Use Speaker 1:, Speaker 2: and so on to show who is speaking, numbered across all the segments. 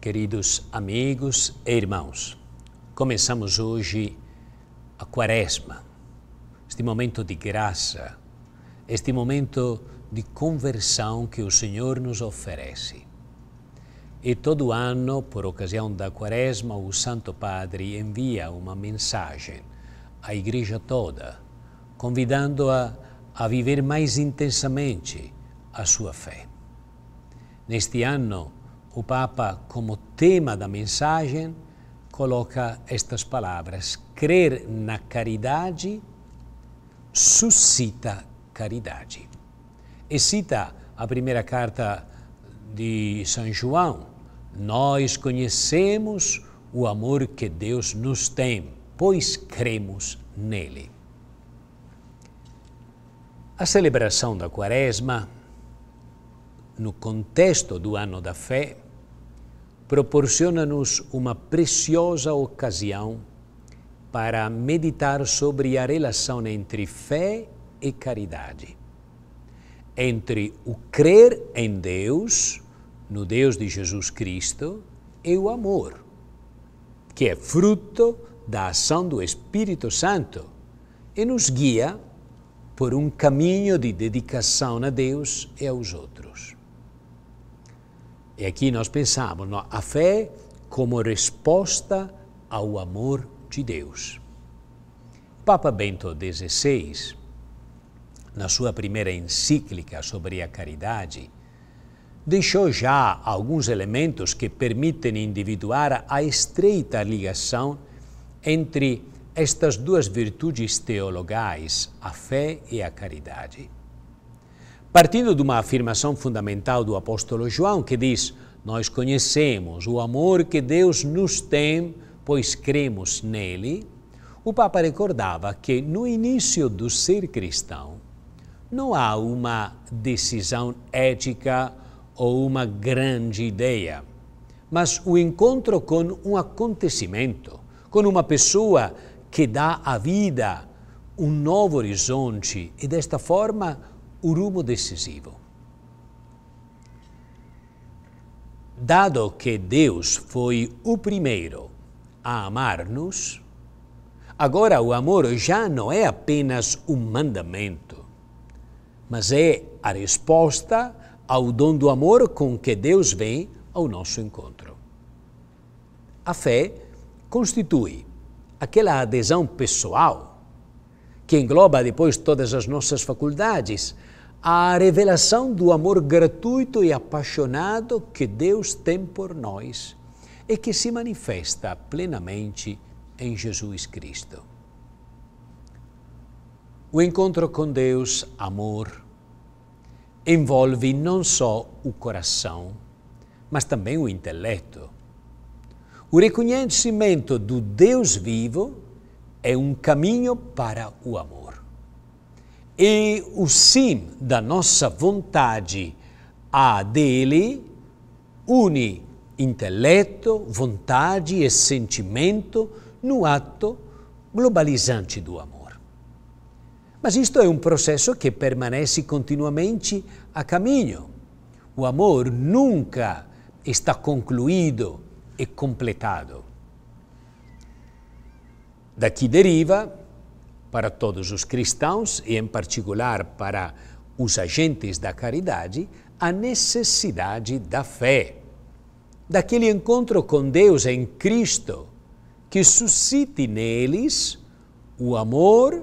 Speaker 1: Queridos amigos e irmãos, começamos hoje a Quaresma, este momento de graça, este momento de conversão que o Senhor nos oferece. E todo ano, por ocasião da Quaresma, o Santo Padre envia uma mensagem à Igreja toda, convidando-a a viver mais intensamente a sua fé. Neste ano, o Papa, como tema da mensagem, coloca estas palavras: crer na caridade suscita caridade. E cita a primeira carta de São João: Nós conhecemos o amor que Deus nos tem, pois cremos nele. A celebração da Quaresma, no contexto do Ano da Fé, proporciona-nos uma preciosa ocasião para meditar sobre a relação entre fé e caridade, entre o crer em Deus, no Deus de Jesus Cristo, e o amor, que é fruto da ação do Espírito Santo e nos guia por um caminho de dedicação a Deus e aos outros. E aqui nós pensamos no, a fé como resposta ao amor de Deus. Papa Bento XVI, na sua primeira encíclica sobre a caridade, deixou já alguns elementos que permitem individuar a estreita ligação entre estas duas virtudes teologais, a fé e a caridade. Partindo de uma afirmação fundamental do apóstolo João, que diz: Nós conhecemos o amor que Deus nos tem, pois cremos nele. O Papa recordava que no início do ser cristão não há uma decisão ética ou uma grande ideia, mas o encontro com um acontecimento, com uma pessoa que dá à vida um novo horizonte e desta forma o rumo decisivo. Dado que Deus foi o primeiro a amar-nos, agora o amor já não é apenas um mandamento, mas é a resposta ao dom do amor com que Deus vem ao nosso encontro. A fé constitui aquela adesão pessoal que engloba depois todas as nossas faculdades, a revelação do amor gratuito e apaixonado que Deus tem por nós e que se manifesta plenamente em Jesus Cristo. O encontro com Deus, amor, envolve não só o coração, mas também o intelecto. O reconhecimento do Deus vivo é um caminho para o amor. E o sim da nossa vontade a dele une intelecto, vontade e sentimento no ato globalizante do amor. Mas isto é um processo que permanece continuamente a caminho. O amor nunca está concluído e completado. Daqui deriva para todos os cristãos e, em particular, para os agentes da caridade, a necessidade da fé, daquele encontro com Deus em Cristo, que suscite neles o amor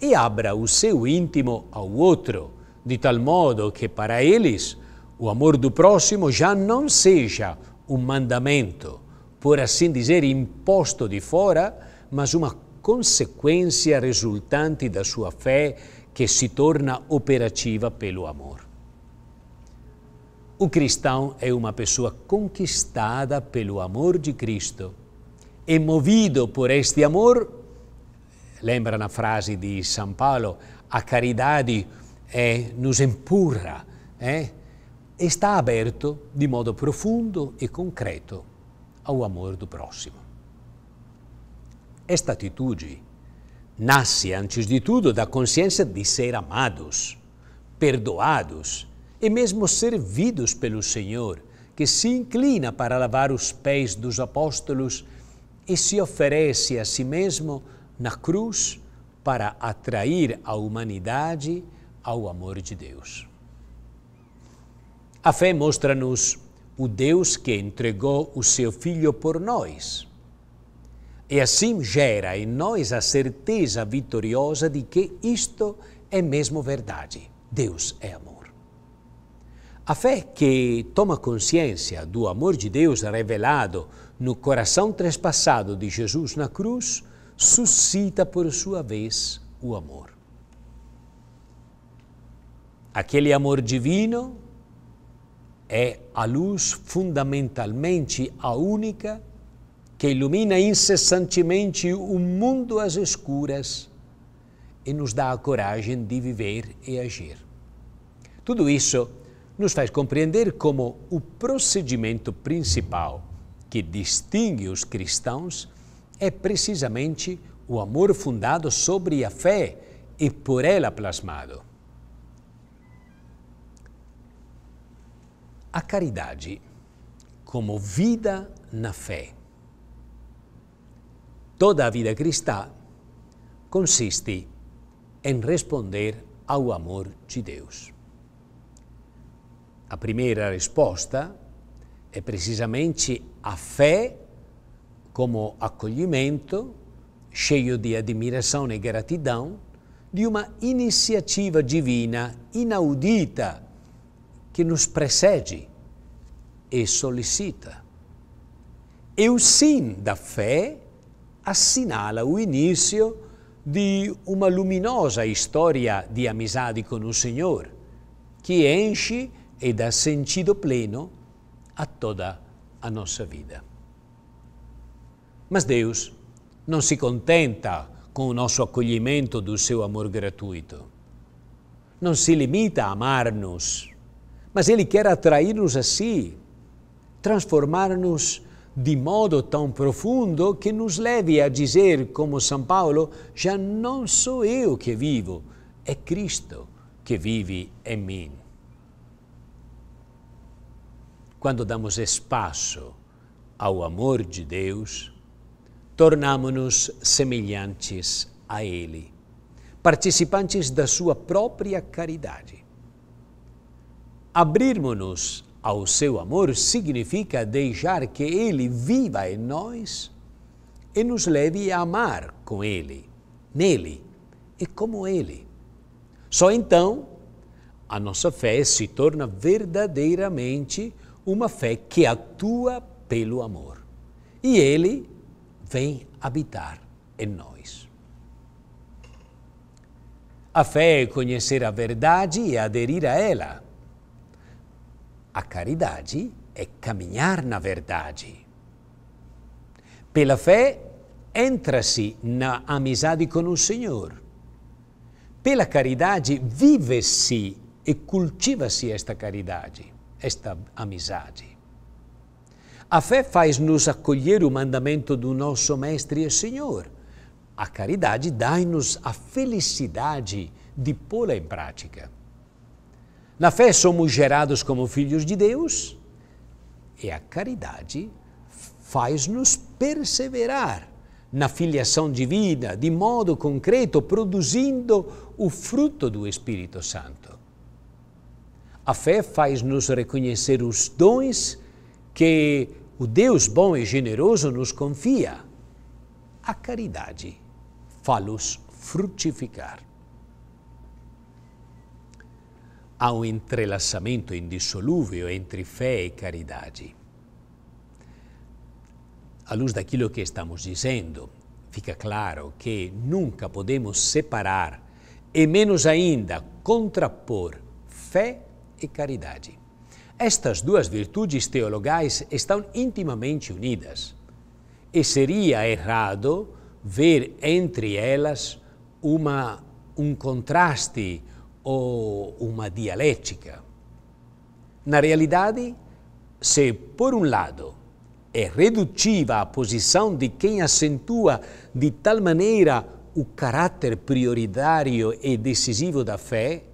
Speaker 1: e abra o seu íntimo ao outro, de tal modo que para eles o amor do próximo já não seja um mandamento, por assim dizer, imposto de fora mas uma consequência resultante da sua fé que se torna operativa pelo amor. O cristão é uma pessoa conquistada pelo amor de Cristo e movido por este amor, lembra na frase di São Paulo, a caridade eh, nos empurra, e eh? está aberto de modo profundo e concreto ao amor do próximo. Esta atitude nasce, antes de tudo, da consciência de ser amados, perdoados e mesmo servidos pelo Senhor, que se inclina para lavar os pés dos apóstolos e se oferece a si mesmo na cruz para atrair a humanidade ao amor de Deus. A fé mostra-nos o Deus que entregou o seu Filho por nós e assim gera em nós a certeza vitoriosa de que isto é mesmo verdade. Deus é amor. A fé que toma consciência do amor de Deus revelado no coração trespassado de Jesus na cruz suscita, por sua vez, o amor. Aquele amor divino é a luz fundamentalmente a única que ilumina incessantemente o mundo às escuras e nos dá a coragem de viver e agir. Tudo isso nos faz compreender como o procedimento principal que distingue os cristãos é precisamente o amor fundado sobre a fé e por ela plasmado. A caridade, como vida na fé Toda a vida cristã consiste em responder ao amor de Deus. A primeira resposta é precisamente a fé como acolhimento, cheio de admiração e gratidão, de uma iniciativa divina inaudita que nos precede e solicita. E o sim da fé assinala o início de uma luminosa história de amizade com o Senhor, que enche e dá sentido pleno a toda a nossa vida. Mas Deus não se contenta com o nosso acolhimento do seu amor gratuito. Não se limita a amar-nos, mas Ele quer atrair-nos a si, transformar-nos de modo tão profundo que nos leve a dizer, como São Paulo, já não sou eu que vivo, é Cristo que vive em mim. Quando damos espaço ao amor de Deus, tornamo nos semelhantes a Ele, participantes da Sua própria caridade. Abrirmos-nos ao seu amor significa deixar que ele viva em nós e nos leve a amar com ele, nele e como ele. Só então a nossa fé se torna verdadeiramente uma fé que atua pelo amor. E ele vem habitar em nós. A fé é conhecer a verdade e aderir a ela a caridade é caminhar na verdade. Pela fé, entra-se na amizade com o Senhor. Pela caridade, vive-se e cultiva-se esta caridade, esta amizade. A fé faz-nos acolher o mandamento do nosso Mestre e Senhor. A caridade dá-nos a felicidade de pô-la em prática. Na fé somos gerados como filhos de Deus e a caridade faz-nos perseverar na filiação divina, de modo concreto, produzindo o fruto do Espírito Santo. A fé faz-nos reconhecer os dons que o Deus bom e generoso nos confia. A caridade faz-nos frutificar. há um entrelaçamento indissolúvel entre fé e caridade. À luz daquilo que estamos dizendo, fica claro que nunca podemos separar e menos ainda contrapor fé e caridade. Estas duas virtudes teologais estão intimamente unidas e seria errado ver entre elas uma, um contraste, ou uma dialética. Na realidade, se por um lado é redutiva a posição de quem acentua de tal maneira o caráter prioritário e decisivo da fé,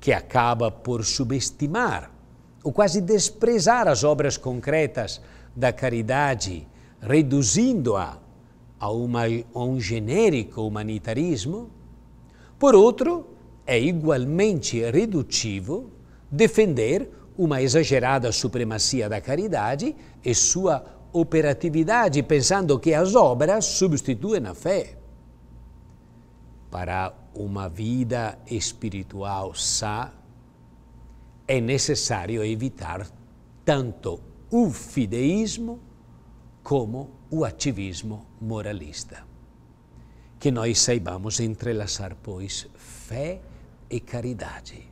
Speaker 1: que acaba por subestimar ou quase desprezar as obras concretas da caridade, reduzindo-a a, uma, a um genérico humanitarismo, por outro, é igualmente redutivo defender uma exagerada supremacia da caridade e sua operatividade, pensando que as obras substituem a fé. Para uma vida espiritual sã, é necessário evitar tanto o fideísmo como o ativismo moralista. Que nós saibamos entrelaçar, pois, fé e e caridade.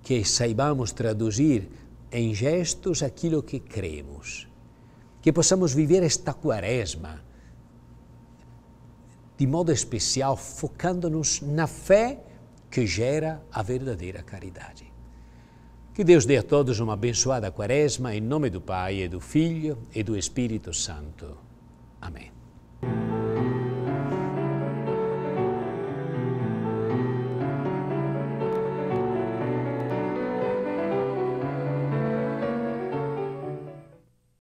Speaker 1: Que saibamos traduzir em gestos aquilo que cremos. Que possamos viver esta quaresma de modo especial, focando-nos na fé que gera a verdadeira caridade. Que Deus dê a todos uma abençoada quaresma, em nome do Pai, e do Filho e do Espírito Santo. Amém.